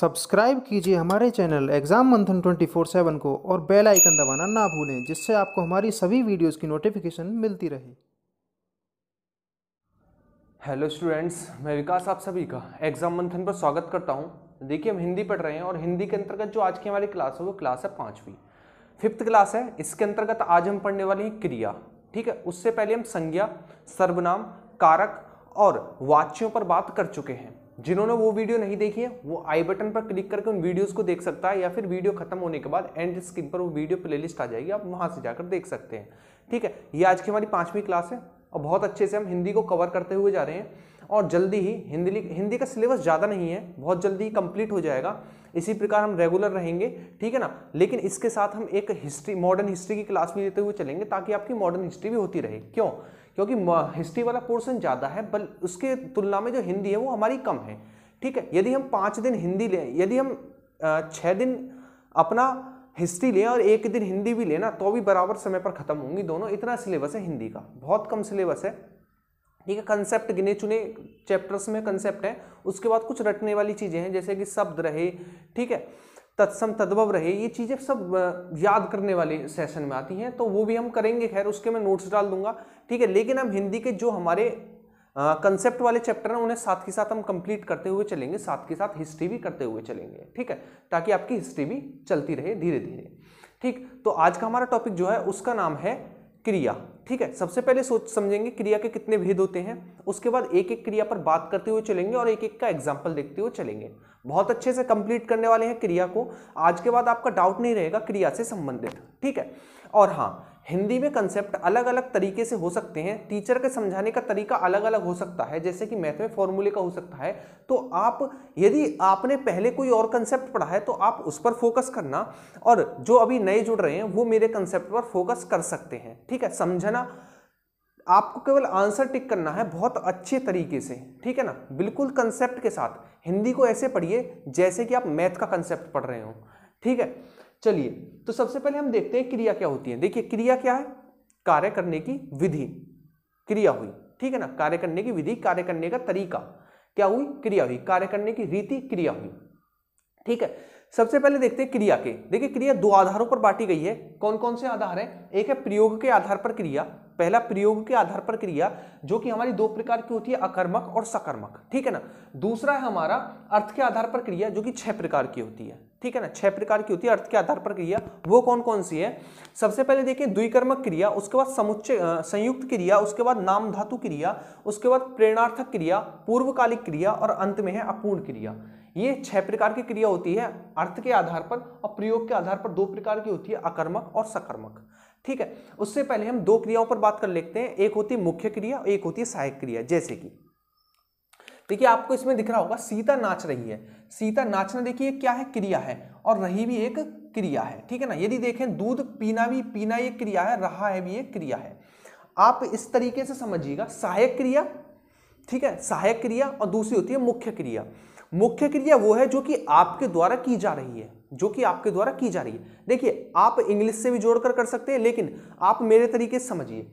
subscribe कीजिए हमारे channel exam मंथन 24/7 को और बेल आइकन दबाना ना भूलें जिससे आपको हमारी सभी वीडियोस की नोटिफिकेशन मिलती रहे हेलो स्टूडेंट्स मैं विकास आप सभी का एग्जाम मंथन पर स्वागत करता हूं देखिए हम हिंदी पढ़ रहे हैं और हिंदी के अंतर्गत जो आज की हमारी क्लास है वो क्लास है पाँचवीं फिफ्थ क्लास है इसके अंतर्गत आज हम पढ़ने वाले हैं क्रिया ठीक है उससे पहले हम संज्ञा सर्वनाम कारक और वाच्यों पर बात कर चुके हैं जिन्होंने वो वीडियो नहीं देखी है वो आई बटन पर क्लिक करके उन वीडियोस को देख सकता है या फिर वीडियो खत्म होने के बाद एंड स्क्रीन पर वो वीडियो प्लेलिस्ट आ जाएगी आप वहाँ से जाकर देख सकते हैं ठीक है ये आज की हमारी पाँचवीं क्लास है और बहुत अच्छे से हम हिंदी को कवर करते हुए जा रहे हैं और जल्दी ही हिंदी हिंदी का सिलेबस ज़्यादा नहीं है बहुत जल्दी ही कम्प्लीट हो जाएगा इसी प्रकार हम रेगुलर रहेंगे ठीक है ना लेकिन इसके साथ हम एक हिस्ट्री मॉडर्न हिस्ट्री की क्लास भी लेते हुए चलेंगे ताकि आपकी मॉडर्न हिस्ट्री भी होती रहे क्यों क्योंकि हिस्ट्री वाला पोर्सन ज़्यादा है बल उसके तुलना में जो हिंदी है वो हमारी कम है ठीक है यदि हम पाँच दिन हिंदी लें यदि हम छः दिन अपना हिस्ट्री लें और एक दिन हिंदी भी लेना तो भी बराबर समय पर ख़त्म होंगी दोनों इतना सिलेबस है हिंदी का बहुत कम सिलेबस है ठीक है कंसेप्ट गिने चुने चैप्टर्स में कंसेप्ट है उसके बाद कुछ रटने वाली चीज़ें हैं जैसे कि शब्द रहे ठीक है तत्सम तद्भव रहे ये चीज़ें सब याद करने वाले सेशन में आती हैं तो वो भी हम करेंगे खैर उसके मैं नोट्स डाल दूंगा ठीक है लेकिन हम हिंदी के जो हमारे कंसेप्ट वाले चैप्टर हैं उन्हें साथ के साथ हम कंप्लीट करते हुए चलेंगे साथ के साथ हिस्ट्री भी करते हुए चलेंगे ठीक है ताकि आपकी हिस्ट्री भी चलती रहे धीरे धीरे ठीक तो आज का हमारा टॉपिक जो है उसका नाम है क्रिया ठीक है सबसे पहले सोच समझेंगे क्रिया के कितने भेद होते हैं उसके बाद एक एक क्रिया पर बात करते हुए चलेंगे और एक एक का एग्जाम्पल देखते हुए चलेंगे बहुत अच्छे से कंप्लीट करने वाले हैं क्रिया को आज के बाद आपका डाउट नहीं रहेगा क्रिया से संबंधित ठीक है और हाँ हिंदी में कंसेप्ट अलग अलग तरीके से हो सकते हैं टीचर के समझाने का तरीका अलग अलग हो सकता है जैसे कि मैथ में फॉर्मूले का हो सकता है तो आप यदि आपने पहले कोई और कंसेप्ट पढ़ा है तो आप उस पर फोकस करना और जो अभी नए जुड़ रहे हैं वो मेरे कंसेप्ट पर फोकस कर सकते हैं ठीक है समझना आपको केवल आंसर टिक करना है बहुत अच्छे तरीके से ठीक है ना बिल्कुल कंसेप्ट के साथ हिंदी को ऐसे पढ़िए जैसे कि आप मैथ का कंसेप्ट पढ़ रहे हो ठीक है चलिए तो सबसे पहले हम देखते हैं क्रिया क्या होती है देखिए क्रिया क्या है कार्य करने की विधि क्रिया हुई ठीक है ना कार्य करने की विधि कार्य करने का तरीका क्या हुई क्रिया हुई कार्य करने की रीति क्रिया हुई ठीक है सबसे पहले देखते हैं क्रिया के देखिए क्रिया दो आधारों पर बांटी गई है कौन कौन से आधार हैं एक है प्रयोग के आधार पर क्रिया पहला प्रयोग के आधार पर क्रिया जो कि हमारी दो प्रकार की होती है अकर्मक और सकर्मक ठीक है ना दूसरा है हमारा अर्थ के आधार पर क्रिया जो कि छह प्रकार की होती है ठीक है ना छह प्रकार की होती है अर्थ के आधार पर क्रिया वो कौन कौन सी है सबसे पहले देखिए द्विकर्मक क्रिया उसके बाद समुच्चय संयुक्त क्रिया उसके बाद नाम धातु क्रिया उसके बाद प्रेरणार्थक क्रिया पूर्वकालिक क्रिया और अंत में है अपूर्ण क्रिया ये छह प्रकार की क्रिया होती है अर्थ के आधार पर और प्रयोग के आधार पर दो प्रकार की होती है अकर्मक और सकर्मक ठीक है उससे पहले हम दो क्रियाओं पर बात कर लेते हैं एक होती है मुख्य क्रिया एक होती है सहायक क्रिया जैसे कि देखिए आपको इसमें दिख रहा होगा सीता नाच रही है सीता नाचना देखिए क्या है क्रिया है और रही भी एक क्रिया है ठीक है ना यदि देखें दूध पीना भी पीना एक क्रिया है रहा है भी एक क्रिया है आप इस तरीके से समझिएगा सहायक क्रिया ठीक है सहायक क्रिया और दूसरी होती है मुख्य क्रिया मुख्य क्रिया वो है जो कि आपके द्वारा की जा रही है जो कि आपके द्वारा की जा रही है देखिए आप इंग्लिश से भी जोड़कर कर सकते हैं लेकिन आप मेरे तरीके से समझिए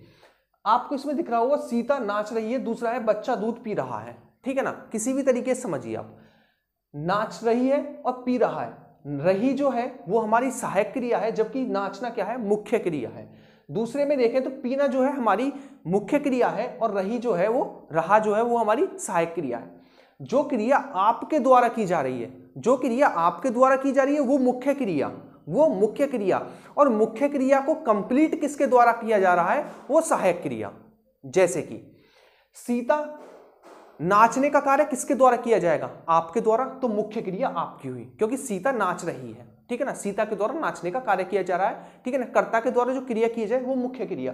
आपको इसमें दिख रहा होगा सीता नाच रही है दूसरा है बच्चा दूध पी रहा है ठीक है ना किसी भी तरीके से समझिए आप नाच रही है और पी रहा है रही जो है वो हमारी सहायक क्रिया है जबकि नाचना क्या है मुख्य क्रिया है दूसरे में देखें तो पीना जो है हमारी मुख्य क्रिया है और रही जो है वो रहा जो है वो हमारी सहायक क्रिया है जो क्रिया आपके द्वारा की जा रही है जो क्रिया आपके द्वारा की जा रही है वो मुख्य क्रिया वो मुख्य क्रिया और मुख्य क्रिया को कंप्लीट किसके द्वारा किया जा रहा है वो सहायक क्रिया जैसे कि सीता नाचने का कार्य किसके द्वारा किया जाएगा आपके द्वारा तो मुख्य क्रिया आपकी हुई क्योंकि सीता नाच रही है ठीक है ना सीता के द्वारा नाचने का कार्य किया जा रहा है ठीक है ना कर्ता के द्वारा जो क्रिया की जाए वो मुख्य क्रिया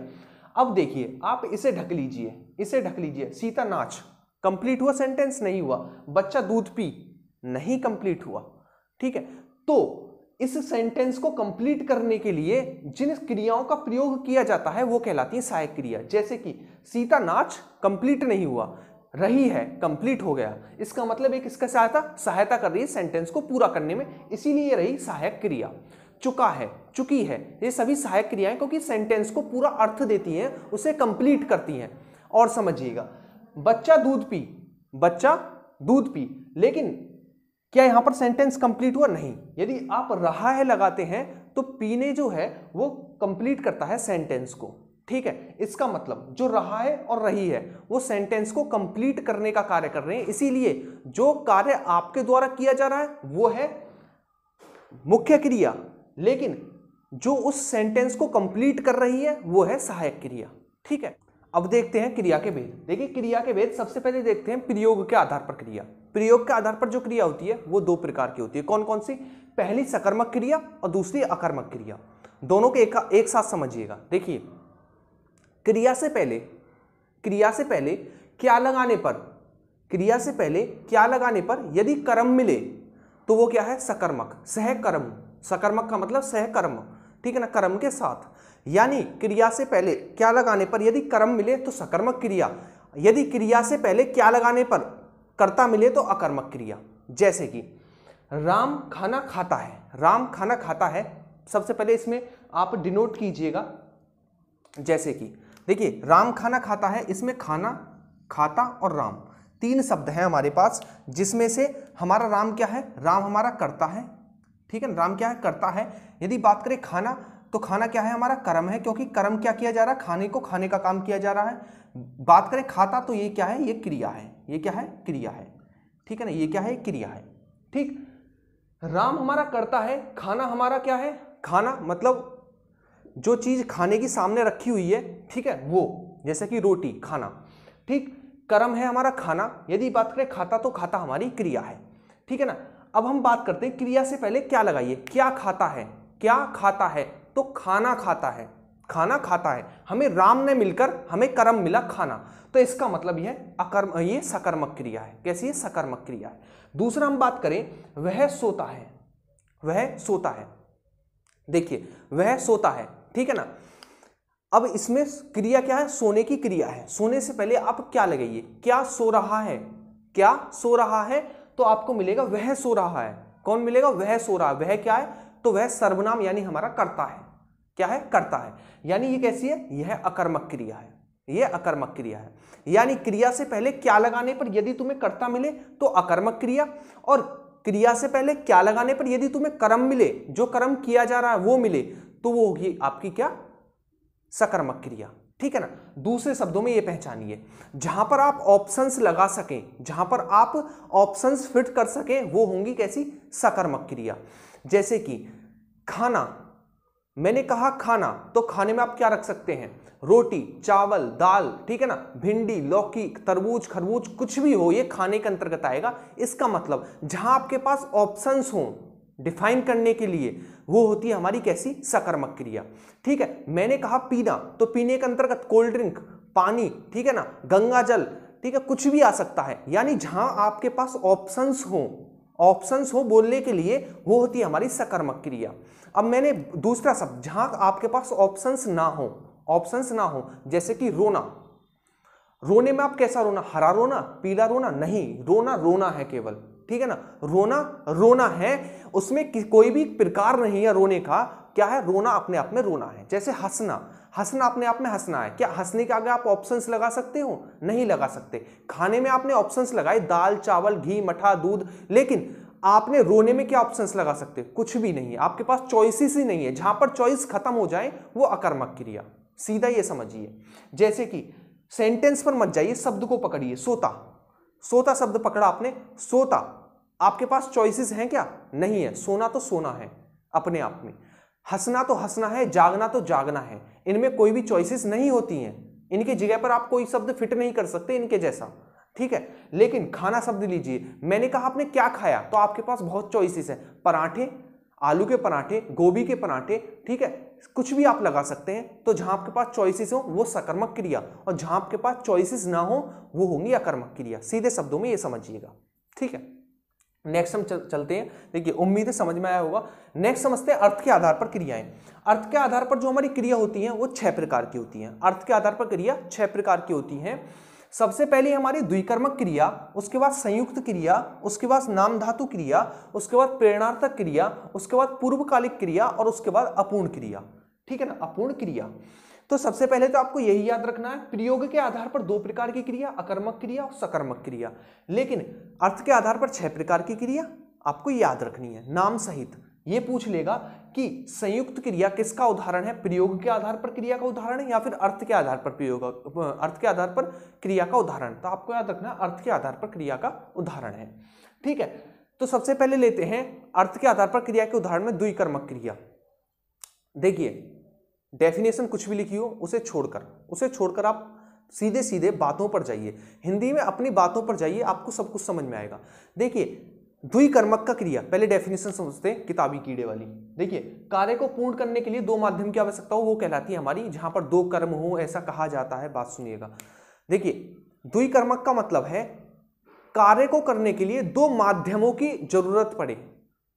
अब देखिए आप इसे ढक लीजिए इसे ढक लीजिए सीता नाच कंप्लीट हुआ सेंटेंस नहीं हुआ बच्चा दूध पी नहीं कंप्लीट हुआ ठीक है तो इस सेंटेंस को कंप्लीट करने के लिए जिन क्रियाओं का प्रयोग किया जाता है वो कहलाती है सहायक क्रिया जैसे कि सीता नाच कंप्लीट नहीं हुआ रही है कंप्लीट हो गया इसका मतलब एक इसका सहायता सहायता कर रही है सेंटेंस को पूरा करने में इसीलिए रही सहायक क्रिया चुका है चुकी है ये सभी सहायक क्रियाएं क्योंकि सेंटेंस को पूरा अर्थ देती हैं उसे कंप्लीट करती हैं और समझिएगा बच्चा दूध पी बच्चा दूध पी लेकिन क्या यहां पर सेंटेंस कंप्लीट हुआ नहीं यदि आप रहा है लगाते हैं तो पीने जो है वो कंप्लीट करता है सेंटेंस को ठीक है इसका मतलब जो रहा है और रही है वो सेंटेंस को कंप्लीट करने का कार्य कर रहे हैं इसीलिए जो कार्य आपके द्वारा किया जा रहा है वो है मुख्य क्रिया लेकिन जो उस सेंटेंस को कंप्लीट कर रही है वो है सहायक क्रिया ठीक है अब देखते हैं क्रिया के भेद देखिए क्रिया के भेद सबसे पहले देखते हैं प्रयोग के आधार पर क्रिया प्रयोग के आधार पर जो क्रिया होती है वो दो प्रकार की होती है कौन कौन सी पहली सकर्मक क्रिया और दूसरी अकर्मक क्रिया दोनों के एक, एक साथ समझिएगा देखिए क्रिया से पहले क्रिया से पहले क्या लगाने पर क्रिया से पहले क्या लगाने पर यदि कर्म मिले तो वो क्या है सकर्मक सहकर्म सकर्मक का मतलब सहकर्म ठीक है ना कर्म के साथ यानी क्रिया से पहले क्या लगाने पर यदि कर्म मिले तो सकर्मक क्रिया यदि क्रिया से पहले क्या लगाने पर कर्ता मिले तो अकर्मक क्रिया जैसे कि राम खाना खाता है राम खाना खाता है सबसे पहले इसमें आप डिनोट कीजिएगा जैसे कि देखिए राम खाना खाता है इसमें खाना खाता और राम तीन शब्द हैं हमारे पास जिसमें से हमारा राम क्या है राम हमारा करता है ठीक है राम क्या है करता है यदि बात करें खाना तो खाना क्या है हमारा कर्म है क्योंकि कर्म क्या किया जा रहा है खाने को खाने का काम किया जा रहा है बात करें खाता तो ये क्या है ये क्रिया है ये क्या है क्रिया है ठीक है ना ये क्या है क्रिया है ठीक राम हमारा करता है खाना हमारा क्या है खाना मतलब जो चीज़ खाने की सामने रखी हुई है ठीक है वो जैसे कि रोटी खाना ठीक कर्म है हमारा खाना यदि बात करें खाता तो खाता हमारी क्रिया है ठीक है ना अब हम बात करते हैं क्रिया से पहले क्या लगाइए क्या खाता है क्या खाता है तो खाना खाता है खाना खाता है हमें राम ने मिलकर हमें कर्म मिला खाना तो इसका मतलब यह अकर्म ये सकर्मक क्रिया है कैसी है सकर्मक क्रिया है दूसरा हम बात करें वह सोता है वह सोता है देखिए वह सोता है ठीक है ना अब इसमें क्रिया क्या है सोने की क्रिया है सोने से पहले आप क्या लगाइए क्या सो रहा है क्या सो रहा है तो आपको मिलेगा वह सो रहा है कौन मिलेगा वह सो रहा है वह क्या है तो वह सर्वनाम यानी हमारा करता है क्या है करता है यानी ये कैसी है यह अकर्मक क्रिया है यह अकर्मक क्रिया है यानी क्रिया से पहले क्या लगाने पर यदि तुम्हें कर्ता मिले तो अकर्मक क्रिया और क्रिया से पहले क्या लगाने पर यदि तुम्हें कर्म मिले जो कर्म किया जा रहा है वो मिले तो वो होगी आपकी क्या सकर्मक क्रिया ठीक है ना दूसरे शब्दों में ये पहचानिए जहां पर आप ऑप्शंस लगा सकें जहां पर आप ऑप्शंस फिट कर सकें वो होंगी कैसी सकर्मक क्रिया जैसे कि खाना मैंने कहा खाना तो खाने में आप क्या रख सकते हैं रोटी चावल दाल ठीक है ना भिंडी लौकी तरबूज खरबूज कुछ भी हो ये खाने के अंतर्गत आएगा इसका मतलब जहां आपके पास ऑप्शंस हों डिफाइन करने के लिए वो होती है हमारी कैसी सकर्मक क्रिया ठीक है मैंने कहा पीना तो पीने के अंतर्गत कोल्ड ड्रिंक पानी ठीक है ना गंगा जल ठीक है कुछ भी आ सकता है यानी जहां आपके पास ऑप्शंस हों ऑप्शंस हो बोलने के लिए वो होती है हमारी सकर्मक क्रिया अब मैंने दूसरा शब्द जहां आपके पास ऑप्शंस ना हो ऑप्शंस ना हो जैसे कि रोना रोने में आप कैसा रोना हरा रोना पीला रोना नहीं रोना रोना है केवल ठीक है ना रोना रोना है उसमें कोई भी प्रकार नहीं है रोने का क्या है रोना अपने आप में रोना है जैसे हंसना हंसना अपने आप में हंसना है क्या हंसने के आगे आप ऑप्शंस लगा सकते हो नहीं लगा सकते खाने में आपने ऑप्शंस लगाए दाल चावल घी मठा दूध लेकिन आपने रोने में क्या ऑप्शंस लगा सकते कुछ भी नहीं है आपके पास चॉइसिस ही नहीं है जहां पर चॉइस खत्म हो जाए वो अकर्मक क्रिया सीधा ये समझिए जैसे कि सेंटेंस पर मत जाइए शब्द को पकड़िए सोता सोता शब्द पकड़ा आपने सोता आपके पास चॉइसिस हैं क्या नहीं है सोना तो सोना है अपने आप में हंसना तो हंसना है जागना तो जागना है इनमें कोई भी चॉइसेस नहीं होती हैं इनकी जगह पर आप कोई शब्द फिट नहीं कर सकते इनके जैसा ठीक है लेकिन खाना शब्द लीजिए मैंने कहा आपने क्या खाया तो आपके पास बहुत चॉइसेस है पराठे आलू के पराठे गोभी के पराठे ठीक है कुछ भी आप लगा सकते हैं तो जहां आपके पास चॉइसेस हो वो सकर्मक क्रिया और जहां आपके पास चॉइसेस ना हो वो होंगी अकर्मक क्रिया सीधे शब्दों में ये समझिएगा ठीक है नेक्स्ट हम चल, चलते हैं देखिए उम्मीद है समझ में आया होगा नेक्स्ट समझते हैं अर्थ के आधार पर क्रियाएं अर्थ के आधार पर जो हमारी क्रिया होती है वो छह प्रकार की होती हैं अर्थ के आधार पर क्रिया छह प्रकार की होती है सबसे पहले हमारी द्विकर्मक क्रिया उसके बाद संयुक्त क्रिया उसके बाद नाम धातु क्रिया उसके बाद प्रेरणार्थक क्रिया उसके बाद पूर्वकालिक क्रिया और उसके बाद अपूर्ण क्रिया ठीक है ना अपूर्ण क्रिया तो सबसे पहले तो आपको यही याद रखना है प्रयोग के आधार पर दो प्रकार की क्रिया अकर्मक क्रिया और सकर्मक क्रिया लेकिन अर्थ के आधार पर छह प्रकार की क्रिया आपको याद रखनी है नाम सहित ये पूछ लेगा कि संयुक्त क्रिया किसका उदाहरण है प्रयोग के आधार पर क्रिया का उदाहरण है या फिर अर्थ के आधार पर प्रयोग अर्थ के आधार पर क्रिया का उदाहरण तो आपको याद रखना अर्थ के आधार पर क्रिया का उदाहरण है ठीक है तो सबसे पहले लेते हैं अर्थ के आधार पर क्रिया के उदाहरण में द्विकर्मक क्रिया देखिए डेफिनेशन कुछ भी लिखी हो उसे छोड़कर उसे छोड़कर आप सीधे सीधे बातों पर जाइए हिंदी में अपनी बातों पर जाइए आपको सब कुछ समझ में आएगा देखिए दुई कर्मक का क्रिया पहले डेफिनेशन समझते हैं किताबी कीड़े वाली देखिए कार्य को पूर्ण करने के लिए दो माध्यम की आवश्यकता हो वो कहलाती है हमारी जहां पर दो कर्म हो ऐसा कहा जाता है बात सुनिएगा देखिए द्विकर्मक का मतलब है कार्य को करने के लिए दो माध्यमों की जरूरत पड़े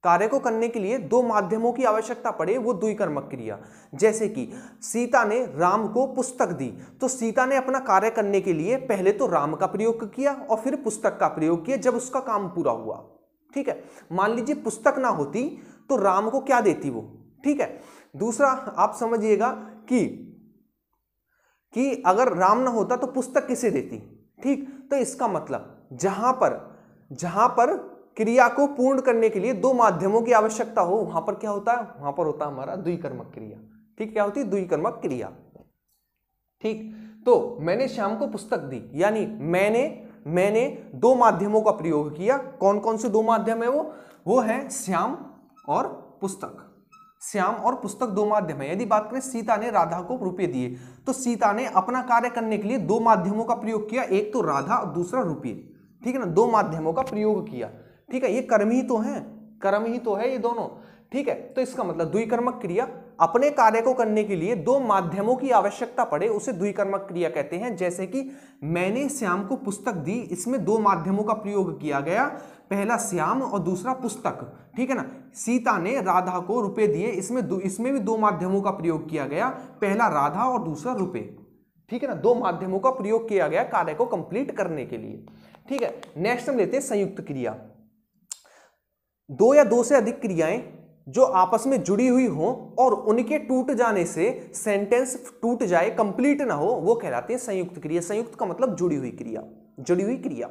कार्य को करने के लिए दो माध्यमों की आवश्यकता पड़े वो द्विकर्मक क्रिया जैसे कि सीता ने राम को पुस्तक दी तो सीता ने अपना कार्य करने के लिए पहले तो राम का प्रयोग किया और फिर पुस्तक का प्रयोग किया जब उसका काम पूरा हुआ ठीक है मान लीजिए पुस्तक ना होती तो राम को क्या देती वो ठीक है दूसरा आप समझिएगा कि कि अगर राम ना होता तो पुस्तक किसे देती ठीक तो इसका मतलब जहां पर जहां पर क्रिया को पूर्ण करने के लिए दो माध्यमों की आवश्यकता हो वहां पर क्या होता है वहां पर होता है हमारा द्विकर्मक क्रिया ठीक क्या होती है द्विकर्मक क्रिया ठीक तो मैंने श्याम को पुस्तक दी यानी मैंने मैंने दो माध्यमों का प्रयोग किया कौन कौन से दो माध्यम है वो वो है श्याम और पुस्तक श्याम और पुस्तक दो माध्यम है यदि बात करें सीता ने राधा को रुपये दिए तो सीता ने अपना कार्य करने के लिए दो माध्यमों का प्रयोग किया एक तो राधा और दूसरा रुपये ठीक है ना दो माध्यमों का प्रयोग किया ठीक है ये कर्म ही तो है कर्म ही तो है ये दोनों ठीक है तो इसका मतलब द्विकर्मक क्रिया अपने कार्य को करने के लिए दो माध्यमों की आवश्यकता पड़े उसे द्विकर्मक क्रिया कहते हैं जैसे कि मैंने श्याम को पुस्तक दी इसमें दो माध्यमों का प्रयोग किया गया पहला श्याम और दूसरा पुस्तक ठीक है ना सीता ने राधा को रुपए दिए इसमें इसमें भी दो माध्यमों का प्रयोग किया गया पहला राधा और दूसरा रुपये ठीक है ना दो माध्यमों का प्रयोग किया गया कार्य को कंप्लीट करने के लिए ठीक है नेक्स्ट हम लेते हैं संयुक्त क्रिया दो या दो से अधिक क्रियाएं जो आपस में जुड़ी हुई हों और उनके टूट जाने से सेंटेंस टूट जाए कंप्लीट ना हो वो कहलाते हैं संयुक्त क्रिया संयुक्त का मतलब जुड़ी हुई क्रिया जुड़ी हुई क्रिया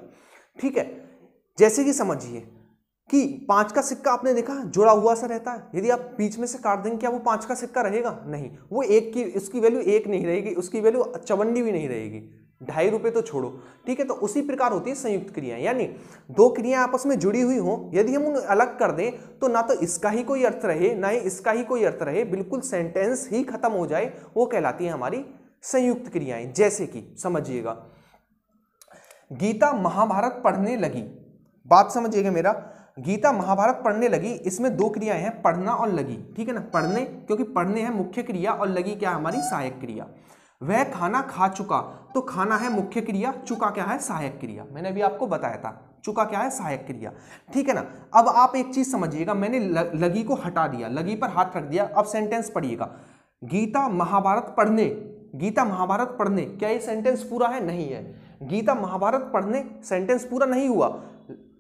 ठीक है जैसे कि समझिए कि पांच का सिक्का आपने देखा जुड़ा हुआ सा रहता है यदि आप बीच में से काट देंगे क्या वो पांच का सिक्का रहेगा नहीं वो एक की उसकी वैल्यू एक नहीं रहेगी उसकी वैल्यू चवन्नी भी नहीं रहेगी ढाई रुपए तो छोड़ो ठीक है तो उसी प्रकार होती है संयुक्त क्रिया यानी दो क्रिया आपस में जुड़ी हुई हों यदि हम उन्हें अलग कर दें तो ना तो इसका ही कोई अर्थ रहे ना ही इसका ही कोई अर्थ रहे बिल्कुल सेंटेंस ही खत्म हो जाए वो कहलाती है हमारी संयुक्त क्रियाएं जैसे कि समझिएगा गीता महाभारत पढ़ने लगी बात समझिएगा मेरा गीता महाभारत पढ़ने लगी इसमें दो क्रियाएं हैं पढ़ना और लगी ठीक है ना पढ़ने क्योंकि पढ़ने है मुख्य क्रिया और लगी क्या हमारी सहायक क्रिया वह खाना खा चुका तो खाना है मुख्य क्रिया चुका क्या है सहायक क्रिया मैंने अभी आपको बताया था चुका क्या है सहायक क्रिया ठीक है ना अब आप एक चीज समझिएगा मैंने लगी को हटा दिया लगी पर हाथ रख दिया अब सेंटेंस पढ़िएगा गीता महाभारत पढ़ने गीता महाभारत पढ़ने क्या ये सेंटेंस पूरा है नहीं है गीता महाभारत पढ़ने सेंटेंस पूरा नहीं हुआ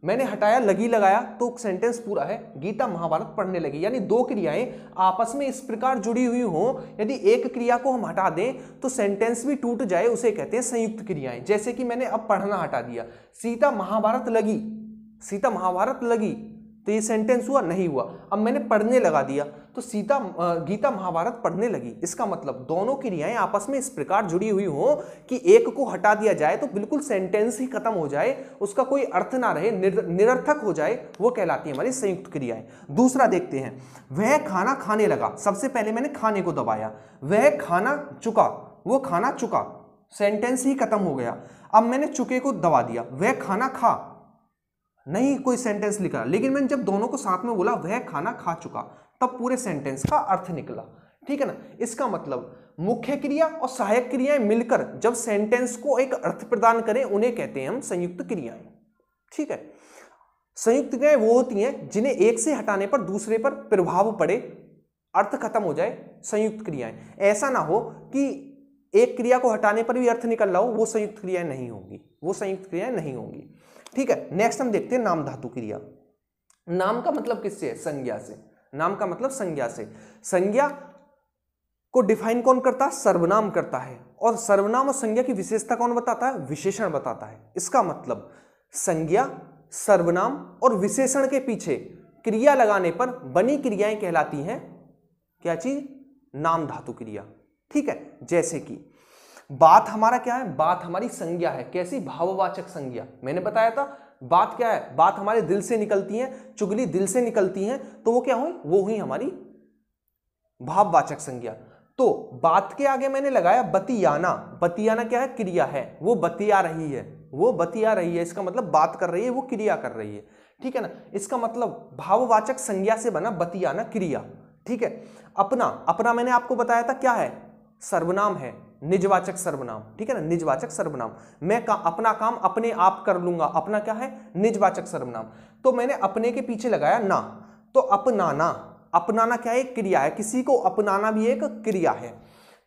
मैंने हटाया लगी लगाया तो सेंटेंस पूरा है गीता महाभारत पढ़ने लगी यानी दो क्रियाएं आपस में इस प्रकार जुड़ी हुई हो यदि एक क्रिया को हम हटा दें तो सेंटेंस भी टूट जाए उसे कहते हैं संयुक्त क्रियाएं जैसे कि मैंने अब पढ़ना हटा दिया सीता महाभारत लगी सीता महाभारत लगी तो ये सेंटेंस हुआ नहीं हुआ अब मैंने पढ़ने लगा दिया तो सीता गीता महाभारत पढ़ने लगी इसका मतलब दोनों क्रियाएं आपस में इस प्रकार जुड़ी हुई हों कि एक को हटा दिया जाए तो बिल्कुल सेंटेंस ही खत्म हो जाए उसका कोई अर्थ ना रहे निर, निरर्थक हो जाए वो कहलाती है हमारी संयुक्त क्रियाएं दूसरा देखते हैं वह खाना खाने लगा सबसे पहले मैंने खाने को दबाया वह खाना चुका वो खाना चुका सेंटेंस ही खत्म हो गया अब मैंने चुके को दबा दिया वह खाना खा नहीं कोई सेंटेंस लिखा लेकिन मैंने जब दोनों को साथ में बोला वह खाना खा चुका तब पूरे सेंटेंस का अर्थ निकला ठीक है ना इसका मतलब मुख्य क्रिया और सहायक क्रियाएं मिलकर जब सेंटेंस को एक अर्थ प्रदान करें उन्हें कहते हैं हम संयुक्त क्रियाएं ठीक है संयुक्त क्रियाएं वो होती हैं जिन्हें एक से हटाने पर दूसरे पर प्रभाव पड़े अर्थ खत्म हो जाए संयुक्त क्रियाएं ऐसा ना हो कि एक क्रिया को हटाने पर भी अर्थ निकल रहा हो वो संयुक्त क्रियाएं नहीं होंगी वो संयुक्त क्रियाएं नहीं होंगी ठीक है नेक्स्ट हम देखते हैं नाम धातु क्रिया नाम का मतलब किससे है संज्ञा से नाम का मतलब संज्ञा से संज्ञा को डिफाइन कौन करता है सर्वनाम करता है और सर्वनाम और संज्ञा की विशेषता कौन बताता है विशेषण बताता है इसका मतलब संज्ञा सर्वनाम और विशेषण के पीछे क्रिया लगाने पर बनी क्रियाएं कहलाती हैं क्या चीज नाम धातु क्रिया ठीक है जैसे कि बात हमारा क्या है बात हमारी संज्ञा है कैसी भाववाचक संज्ञा मैंने बताया था बात क्या है बात हमारे दिल से निकलती है चुगली दिल से निकलती है तो वो क्या हुई वो हुई हमारी भाववाचक संज्ञा तो बात के आगे मैंने लगाया बतियाना बतियाना क्या है क्रिया है वो बतिया रही है वो बतिया रही है इसका मतलब बात कर रही है वो क्रिया कर रही है ठीक है ना इसका मतलब भाववाचक संज्ञा से बना बतियाना क्रिया ठीक है अपना अपना मैंने आपको बताया था क्या है सर्वनाम है निजवाचक सर्वनाम ठीक है ना निजवाचक सर्वनाम मैं का, अपना काम अपने आप कर लूंगा अपना क्या है निजवाचक सर्वनाम तो मैंने अपने के पीछे लगाया ना तो अपनाना अपनाना क्या है क्रिया है किसी को अपनाना भी एक क्रिया है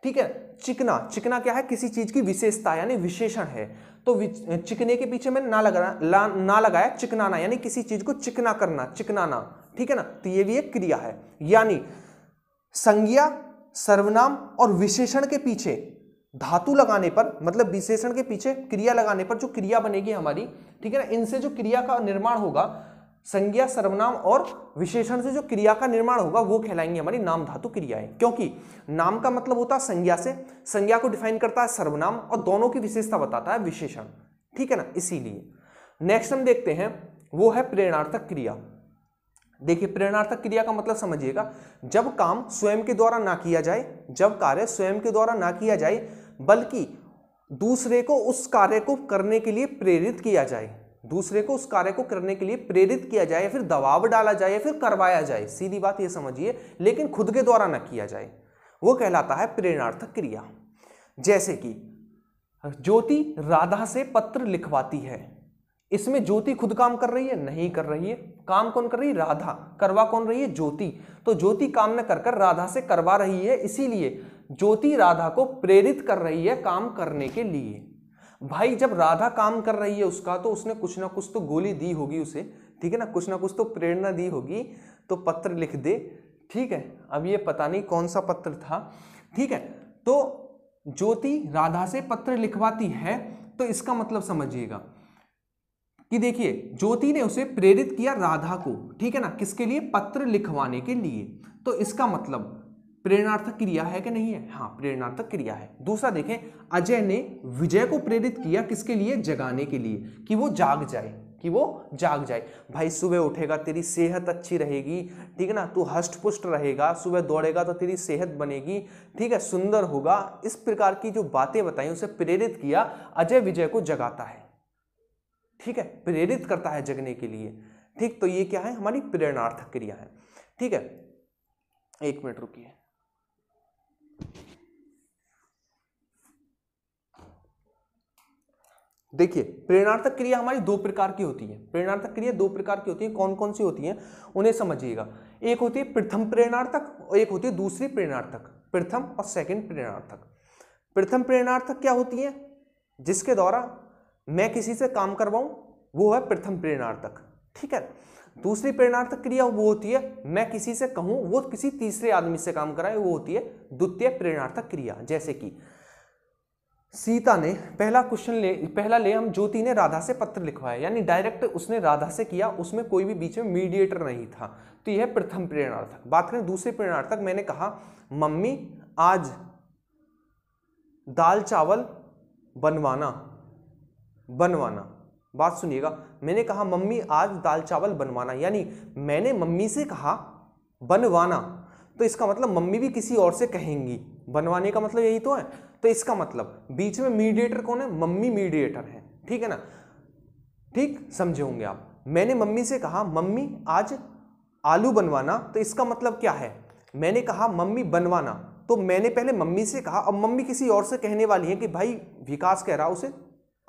ठीक है चिकना चिकना क्या है किसी चीज की विशेषता यानी विशेषण है तो चिकने के पीछे मैंने ना लगाना ला, ना लगाया चिकनाना यानी किसी चीज को चिकना करना चिकनाना ठीक है ना तो ये भी एक क्रिया है यानी संज्ञा सर्वनाम और विशेषण के पीछे धातु लगाने पर मतलब विशेषण के पीछे क्रिया लगाने पर जो क्रिया बनेगी हमारी ठीक है ना इनसे जो क्रिया का निर्माण होगा संज्ञा सर्वनाम और विशेषण से जो क्रिया का निर्माण होगा वो कहलाएंगे हमारी नाम धातु क्रियाएं क्योंकि नाम का मतलब होता है संज्ञा से संज्ञा को डिफाइन करता है सर्वनाम और दोनों की विशेषता बताता है विशेषण ठीक है ना इसीलिए नेक्स्ट हम देखते हैं वो है प्रेरणार्थक क्रिया देखिए प्रेरणार्थक क्रिया का मतलब समझिएगा जब काम स्वयं के द्वारा ना किया जाए जब कार्य स्वयं के द्वारा ना किया जाए बल्कि दूसरे को उस कार्य को करने के लिए प्रेरित किया जाए दूसरे को उस कार्य को करने के लिए प्रेरित किया जाए फिर दबाव डाला जाए फिर करवाया जाए सीधी बात यह समझिए लेकिन खुद के द्वारा ना किया जाए वो कहलाता है प्रेरणार्थक क्रिया जैसे कि ज्योति राधा से पत्र लिखवाती है इसमें ज्योति खुद काम कर रही है नहीं कर रही है काम कौन कर रही है राधा करवा कौन रही है ज्योति तो ज्योति काम न कर कर राधा से करवा रही है इसीलिए ज्योति राधा को प्रेरित कर रही है काम करने के लिए भाई जब राधा काम कर रही है उसका तो उसने कुछ ना कुछ तो गोली दी होगी उसे ठीक है ना कुछ ना कुछ तो प्रेरणा दी होगी तो पत्र लिख दे ठीक है अब ये पता नहीं कौन सा पत्र था ठीक है तो ज्योति राधा से पत्र लिखवाती है तो इसका मतलब समझिएगा कि देखिए ज्योति ने उसे प्रेरित किया राधा को ठीक है ना किसके लिए पत्र लिखवाने के लिए तो इसका मतलब प्रेरणार्थक क्रिया है कि नहीं है हाँ प्रेरणार्थक क्रिया है दूसरा देखें अजय ने विजय को प्रेरित किया किसके लिए जगाने के लिए कि वो जाग जाए कि वो जाग जाए भाई सुबह उठेगा तेरी सेहत अच्छी रहेगी ठीक है ना तू हष्ट पुष्ट रहेगा सुबह दौड़ेगा तो तेरी सेहत बनेगी ठीक है सुंदर होगा इस प्रकार की जो बातें बताई उसे प्रेरित किया अजय विजय को जगाता है ठीक है प्रेरित करता है जगने के लिए ठीक तो ये क्या है हमारी प्रेरणार्थक क्रिया है ठीक है एक मिनट है देखिए प्रेरणार्थक क्रिया हमारी दो प्रकार की होती है प्रेरणार्थक क्रिया दो प्रकार की होती है कौन कौन सी होती है उन्हें समझिएगा एक होती है प्रथम प्रेरणार्थक और एक होती है दूसरी प्रेरणार्थक प्रथम और सेकंड प्रेरणार्थक प्रथम प्रेरणार्थक क्या होती है जिसके द्वारा मैं किसी से काम करवाऊं वो है प्रथम प्रेरणार्थक ठीक है दूसरी प्रेरणार्थक क्रिया वो होती है मैं किसी से कहूं वो किसी तीसरे आदमी से काम कराए वो होती है द्वितीय प्रेरणार्थक क्रिया जैसे कि सीता ने पहला क्वेश्चन ले पहला ले हम ज्योति ने राधा से पत्र लिखवाया यानी डायरेक्ट उसने राधा से किया उसमें कोई भी बीच में मीडिएटर नहीं था तो यह प्रथम प्रेरणार्थक बात करें दूसरे प्रेरणार्थक मैंने कहा मम्मी आज दाल चावल बनवाना बनवाना बात सुनिएगा मैंने कहा मम्मी आज दाल चावल बनवाना यानी मैंने मम्मी से कहा बनवाना तो इसका मतलब मम्मी भी किसी और से कहेंगी बनवाने का मतलब यही तो है तो इसका मतलब बीच में मीडिएटर कौन है मम्मी मीडिएटर है ठीक है ना ठीक समझे होंगे आप मैंने मम्मी से कहा मम्मी आज आलू बनवाना तो इसका मतलब क्या है मैंने कहा मम्मी बनवाना तो मैंने पहले मम्मी से कहा अब मम्मी किसी और से कहने वाली है कि भाई विकास कह रहा उसे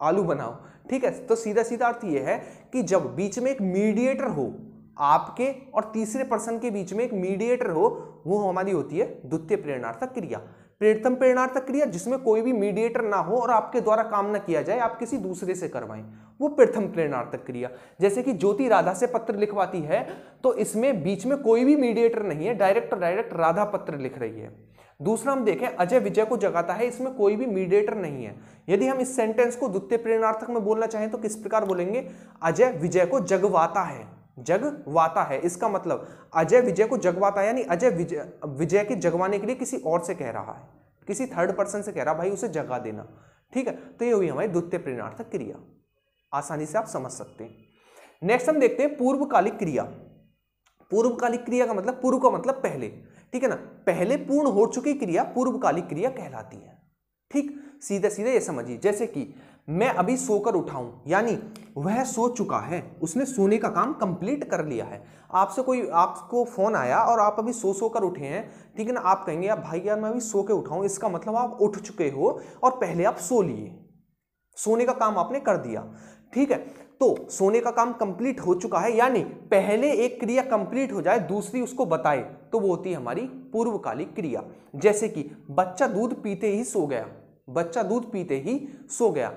आलू बनाओ ठीक है तो सीधा सीधा अर्थ ये है कि जब बीच में एक मीडिएटर हो आपके और तीसरे पर्सन के बीच में एक मीडिएटर हो वो हमारी होती है द्वितीय प्रेरणार्थक क्रिया प्रेरतम प्रेरणार्थक क्रिया जिसमें कोई भी मीडिएटर ना हो और आपके द्वारा काम ना किया जाए आप किसी दूसरे से करवाएं वो प्रथम प्रेरणार्थक क्रिया जैसे कि ज्योति राधा से पत्र लिखवाती है तो इसमें बीच में कोई भी मीडिएटर नहीं है डायरेक्ट और डायरेक्ट राधा पत्र लिख रही है दूसरा हम देखें अजय विजय को जगाता है इसमें कोई भी मीडिएटर नहीं है यदि हम इस सेंटेंस को द्वितीय प्रेरणार्थक में बोलना चाहें तो किस प्रकार बोलेंगे अजय विजय को जगवाता है जगवाता है इसका मतलब अजय विजय को जगवाता है यानी अजय विजय विजय के जगवाने के लिए किसी और से कह रहा है किसी थर्ड पर्सन से कह रहा भाई उसे जगा देना ठीक है तो ये हुई हमारी द्वितीय प्रेरणार्थक क्रिया आसानी से आप समझ सकते हैं नेक्स्ट हम देखते हैं पूर्वकालिक क्रिया पूर्वकालिक क्रिया का मतलब पूर्व का मतलब पहले ठीक है ना पहले पूर्ण हो चुकी क्रिया पूर्वकालिक क्रिया कहलाती है ठीक सीधे सीधे ये समझिए जैसे कि मैं अभी सोकर उठाऊं यानी वह सो चुका है उसने सोने का काम कंप्लीट कर लिया है आपसे कोई आपको फ़ोन आया और आप अभी सो सो कर उठे हैं ठीक है ना आप कहेंगे यार भाई यार मैं अभी सो के उठाऊं इसका मतलब आप उठ चुके हो और पहले आप सो लिए सोने का काम आपने कर दिया ठीक है तो सोने का काम कंप्लीट हो चुका है यानी पहले एक क्रिया कंप्लीट हो जाए दूसरी उसको बताए तो वो होती है हमारी पूर्वकालिक क्रिया जैसे कि बच्चा दूध पीते ही सो गया बच्चा दूध पीते ही सो गया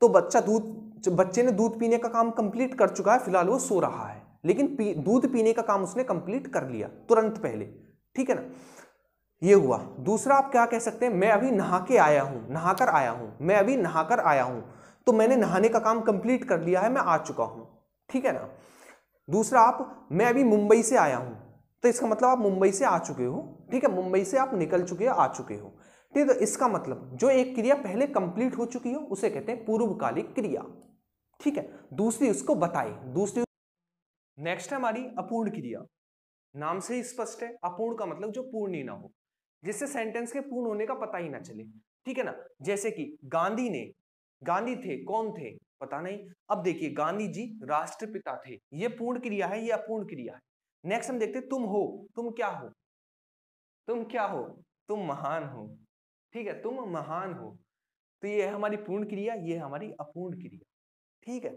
तो बच्चा दूध बच्चे ने दूध पीने का काम कंप्लीट कर चुका है फिलहाल वो सो रहा है लेकिन पी, दूध पीने का काम उसने कंप्लीट कर लिया तुरंत पहले ठीक है ना ये हुआ दूसरा आप क्या कह सकते हैं मैं अभी नहा के आया हूँ नहाकर आया हूँ मैं अभी नहाकर आया हूँ तो मैंने नहाने का काम कंप्लीट कर लिया है मैं आ चुका हूँ ठीक है ना दूसरा आप मैं अभी मुंबई से आया हूँ तो इसका मतलब आप मुंबई से आ चुके हो ठीक है मुंबई से आप निकल चुके हो आ चुके हो ठीक है तो इसका मतलब जो एक क्रिया पहले कंप्लीट हो चुकी हो उसे कहते हैं पूर्वकालिक क्रिया ठीक है दूसरी उसको बताए दूसरी नेक्स्ट है हमारी अपूर्ण क्रिया नाम से ही स्पष्ट है अपूर्ण का मतलब जो पूर्ण ही ना हो जिससे सेंटेंस के पूर्ण होने का पता ही ना चले ठीक है ना जैसे कि गांधी ने गांधी थे कौन थे पता नहीं अब देखिए गांधी जी राष्ट्रपिता थे ये पूर्ण क्रिया है ये अपूर्ण क्रिया है नेक्स्ट हम देखते तुम हो तुम क्या हो तुम क्या हो तुम महान हो ठीक है तुम महान हो तो ये है हमारी पूर्ण क्रिया ये हमारी अपूर्ण क्रिया ठीक है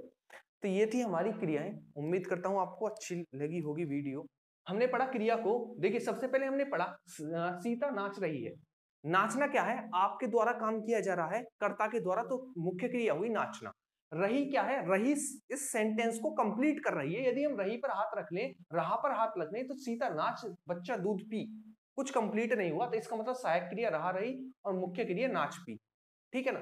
तो ये थी हमारी क्रियाएं उम्मीद करता हूँ आपको अच्छी लगी होगी वीडियो हमने पढ़ा क्रिया को देखिए सबसे पहले हमने पढ़ा सीता नाच रही है नाचना क्या है आपके द्वारा काम किया जा रहा है कर्ता के द्वारा तो मुख्य क्रिया हुई नाचना रही क्या है रही इस सेंटेंस को कंप्लीट कर रही है यदि हम रही पर हाथ रख लें रहा पर हाथ रख लें तो सीता नाच बच्चा दूध पी कुछ कंप्लीट नहीं हुआ तो इसका मतलब सहायक क्रिया रहा रही और मुख्य क्रिया नाच पी ठीक है ना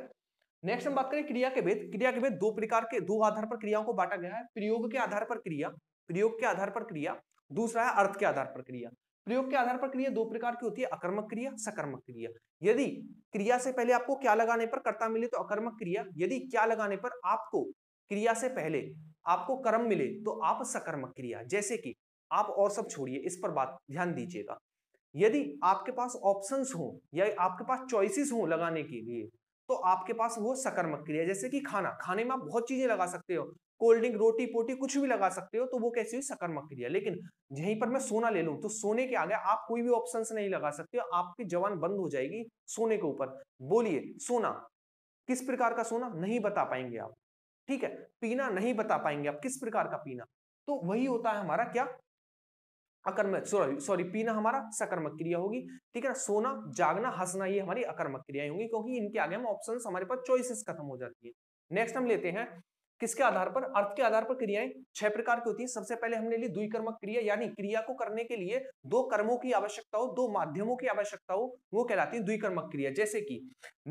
नेक्स्ट हम बात करें क्रिया के भेद क्रिया के भेद दो प्रकार के दो आधार पर क्रियाओं को बांटा गया है प्रयोग के आधार पर क्रिया प्रयोग के आधार पर क्रिया दूसरा है अर्थ के आधार पर क्रिया प्रयोग के आधार पर क्रिया दो प्रकार की होती है अकर्मक क्रिया सकर्मक क्रिया यदि क्रिया से पहले आपको क्या लगाने पर कर्ता मिले तो अकर्मक क्रिया यदि क्या लगाने पर आपको क्रिया से पहले आपको कर्म मिले तो आप सकर्मक क्रिया जैसे कि आप और सब छोड़िए इस पर बात ध्यान दीजिएगा यदि आपके पास ऑप्शंस हो या आपके पास चॉइसेस हो लगाने के लिए तो आपके पास वो सकर्मक क्रिया जैसे कि खाना खाने में आप बहुत चीजें लगा सकते हो कोल्ड ड्रिंक रोटी पोटी कुछ भी लगा सकते हो तो वो कैसी हुई सकर्मक क्रिया लेकिन यहीं पर मैं सोना ले लूं तो सोने के आगे आप कोई भी ऑप्शन नहीं लगा सकते हो आपकी जवान बंद हो जाएगी सोने के ऊपर बोलिए सोना किस प्रकार का सोना नहीं बता पाएंगे आप ठीक है पीना नहीं बता पाएंगे आप किस प्रकार का पीना तो वही होता है हमारा क्या अकर्मक सॉरी सॉरी पीना हमारा सकर्मक क्रिया होगी ठीक है ना सोना जागना हंसना ये हमारी अकर्मक क्रियाएं होंगी क्योंकि इनके आगे हम ऑप्शन हमारे पास चॉइसेस खत्म हो जाती है नेक्स्ट हम लेते हैं किसके आधार पर अर्थ के आधार पर क्रियाएं छह प्रकार की होती है सबसे पहले हमने ली दुई कर्मक क्रिया यानी क्रिया को करने के लिए दो कर्मों की आवश्यकता हो दो माध्यमों की आवश्यकता हो वो कहलाती है द्विकर्मक क्रिया जैसे कि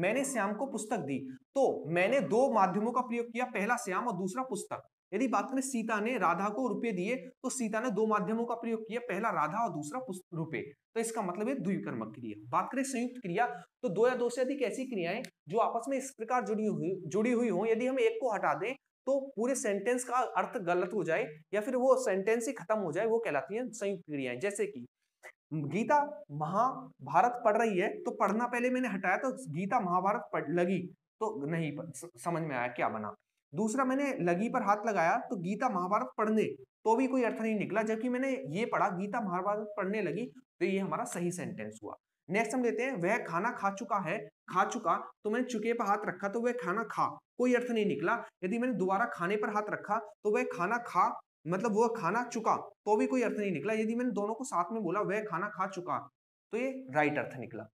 मैंने श्याम को पुस्तक दी तो मैंने दो माध्यमों का प्रयोग किया पहला श्याम और दूसरा पुस्तक यदि बात करें सीता ने राधा को रुपये दिए तो सीता ने दो माध्यमों का प्रयोग किया पहला राधा और दूसरा रुपये तो इसका मतलब है द्विकर्मक क्रिया बात करें संयुक्त क्रिया तो दो या दो से अधिक ऐसी क्रियाएं जो आपस में इस प्रकार जुड़ी हुई जुड़ी हुई हो यदि हम एक को हटा दें तो पूरे सेंटेंस का अर्थ गलत हो जाए या फिर वो सेंटेंस ही खत्म हो जाए वो कहलाती है संयुक्त क्रियाएं जैसे कि गीता महाभारत पढ़ रही है तो पढ़ना पहले मैंने हटाया तो गीता महाभारत पढ़ लगी तो नहीं समझ में आया क्या बना दूसरा मैंने लगी पर हाथ लगाया तो गीता महाभारत पढ़ने तो भी कोई अर्थ नहीं निकला जबकि मैंने ये पढ़ा गीता महाभारत पढ़ने लगी तो ये हमारा सही सेंटेंस हुआ नेक्स्ट हम लेते हैं वह खाना खा चुका है खा चुका तो मैंने चुके पर हाथ रखा तो वह खाना खा कोई अर्थ नहीं निकला यदि मैंने दोबारा खाने पर हाथ रखा तो वह खाना खा मतलब वह खाना चुका तो भी कोई अर्थ नहीं निकला यदि मैंने दोनों को साथ में बोला वह खाना खा चुका तो ये राइट अर्थ निकला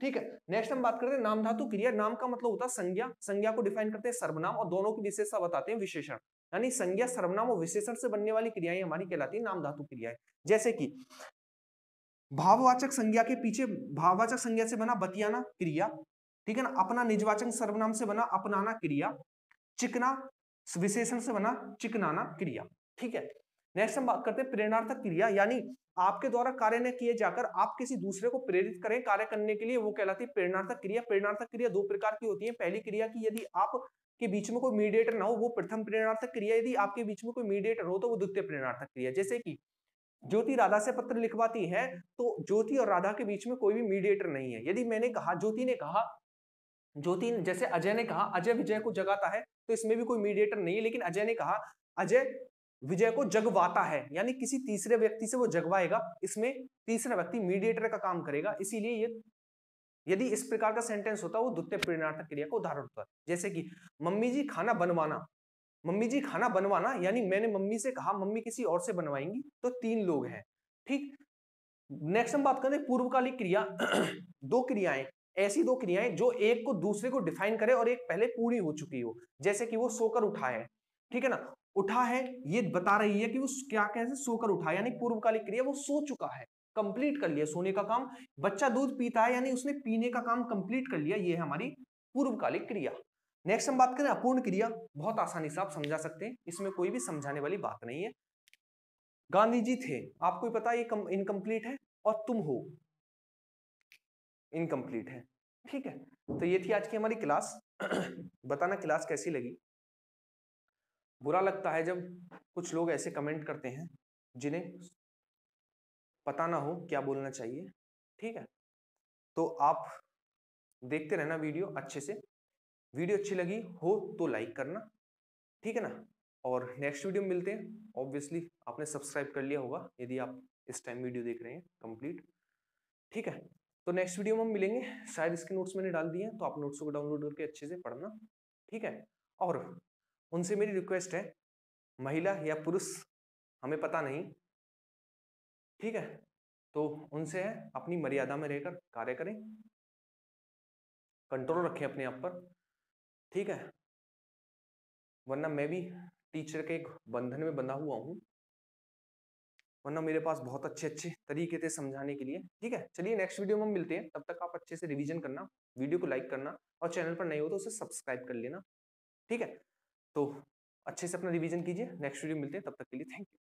ठीक है नेक्स्ट हम बात करते हैं नाम धातु क्रिया नाम का मतलब होता है संज्ञा संज्ञा को डिफाइन करते हैं सर्वनाम और दोनों की विशेषता बताते हैं विशेषण यानी संज्ञा सर्वनाम और विशेषण से बनने वाली क्रियाएं हमारी कहलाती है नाम धातु क्रियाएं जैसे कि भाववाचक संज्ञा के पीछे भाववाचक संज्ञा से बना बतियाना क्रिया ठीक है ना अपना निजवाचक सर्वनाम से बना अपनाना क्रिया चिकना विशेषण से बना चिकनाना क्रिया ठीक है नेक्स्ट हम बात करते हैं प्रेरणार्थक क्रिया यानी आपके द्वारा कार्य न किए जाकर आप किसी दूसरे को प्रेरित करें कार्य करने के लिए वो कहलाती है प्रेरणार्थक क्रिया प्रेरणार्थक क्रिया दो प्रकार की होती है पहली क्रिया की यदि आप के बीच में कोई मीडिएटर ना हो वो प्रथम प्रेरणार्थक क्रिया यदि आपके बीच में कोई मीडिएटर हो तो वो द्वितीय प्रेरणार्थक क्रिया जैसे कि ज्योति राधा से पत्र लिखवाती है तो ज्योति और राधा के बीच में कोई भी मीडिएटर नहीं है यदि मैंने कहा ज्योति ने कहा ज्योति जैसे अजय ने कहा अजय विजय को जगाता है तो इसमें भी कोई मीडिएटर नहीं है लेकिन अजय ने कहा अजय विजय को जगवाता है यानी किसी तीसरे व्यक्ति से वो जगवाएगा इसमें तीसरा व्यक्ति मीडिएटर का काम करेगा इसीलिए ये यदि इस प्रकार का सेंटेंस होता वो द्वितीय प्रेरणार्थक क्रिया का उदाहरण होता है जैसे कि मम्मी जी खाना बनवाना मम्मी जी खाना बनवाना यानी मैंने मम्मी से कहा मम्मी किसी और से बनवाएंगी तो तीन लोग हैं ठीक नेक्स्ट हम बात करें पूर्वकालिक क्रिया दो क्रियाएं ऐसी दो क्रियाएं जो एक को दूसरे को डिफाइन करे और एक पहले पूरी हो चुकी हो जैसे कि वो सोकर उठा है ठीक है ना उठा है ये बता रही है कि वो क्या कैसे सोकर उठा यानी पूर्वकालिक क्रिया वो सो चुका है कंप्लीट कर लिया सोने का काम बच्चा दूध पीता है यानी उसने पीने का काम कंप्लीट कर लिया ये हमारी पूर्वकालिक क्रिया नेक्स्ट हम बात करें अपूर्ण क्रिया बहुत आसानी से आप समझा सकते हैं इसमें कोई भी समझाने वाली बात नहीं है गांधी जी थे आपको पता ये इनकम्प्लीट है और तुम हो इनकम्प्लीट है ठीक है तो ये थी आज की हमारी क्लास बताना क्लास कैसी लगी बुरा लगता है जब कुछ लोग ऐसे कमेंट करते हैं जिन्हें पता ना हो क्या बोलना चाहिए ठीक है तो आप देखते रहना वीडियो अच्छे से वीडियो अच्छी लगी हो तो लाइक करना ठीक है ना और नेक्स्ट वीडियो में मिलते हैं ऑब्वियसली आपने सब्सक्राइब कर लिया होगा यदि आप इस टाइम वीडियो देख रहे हैं कंप्लीट ठीक है तो नेक्स्ट वीडियो में हम मिलेंगे शायद इसके नोट्स मैंने डाल दिए हैं तो आप नोट्स को डाउनलोड करके अच्छे से पढ़ना ठीक है और उनसे मेरी रिक्वेस्ट है महिला या पुरुष हमें पता नहीं ठीक है तो उनसे है अपनी मर्यादा में रहकर कार्य करें कंट्रोल रखें अपने आप पर ठीक है वरना मैं भी टीचर के एक बंधन में बंधा हुआ हूँ वरना मेरे पास बहुत अच्छे अच्छे तरीके थे समझाने के लिए ठीक है चलिए नेक्स्ट वीडियो में हम मिलते हैं तब तक आप अच्छे से रिवीजन करना वीडियो को लाइक करना और चैनल पर नए हो तो उसे सब्सक्राइब कर लेना ठीक है तो अच्छे से अपना रिवीजन कीजिए नेक्स्ट वीडियो मिलते हैं तब तक के लिए थैंक यू